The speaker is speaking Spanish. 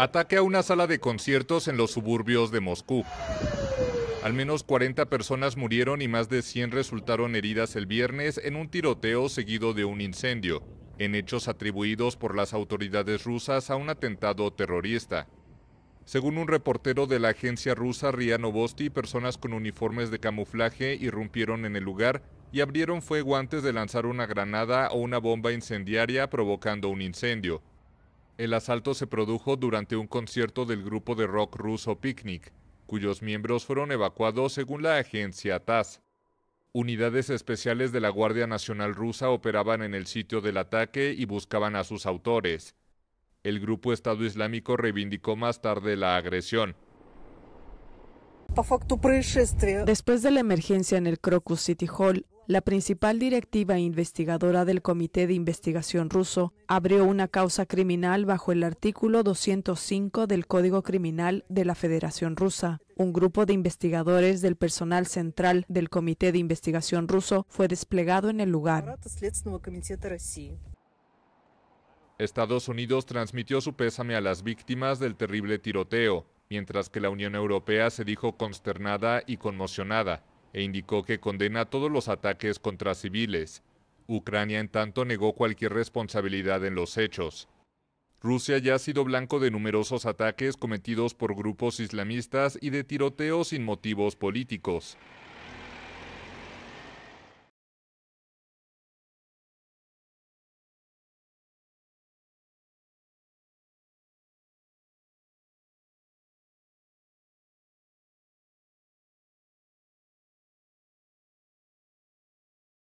Ataque a una sala de conciertos en los suburbios de Moscú. Al menos 40 personas murieron y más de 100 resultaron heridas el viernes en un tiroteo seguido de un incendio, en hechos atribuidos por las autoridades rusas a un atentado terrorista. Según un reportero de la agencia rusa RIA Novosti, personas con uniformes de camuflaje irrumpieron en el lugar y abrieron fuego antes de lanzar una granada o una bomba incendiaria provocando un incendio. El asalto se produjo durante un concierto del grupo de rock ruso Picnic, cuyos miembros fueron evacuados según la agencia TASS. Unidades especiales de la Guardia Nacional rusa operaban en el sitio del ataque y buscaban a sus autores. El grupo Estado Islámico reivindicó más tarde la agresión. Después de la emergencia en el Crocus City Hall, la principal directiva e investigadora del Comité de Investigación ruso abrió una causa criminal bajo el artículo 205 del Código Criminal de la Federación Rusa. Un grupo de investigadores del personal central del Comité de Investigación ruso fue desplegado en el lugar. Estados Unidos transmitió su pésame a las víctimas del terrible tiroteo mientras que la Unión Europea se dijo consternada y conmocionada e indicó que condena todos los ataques contra civiles. Ucrania, en tanto, negó cualquier responsabilidad en los hechos. Rusia ya ha sido blanco de numerosos ataques cometidos por grupos islamistas y de tiroteos sin motivos políticos.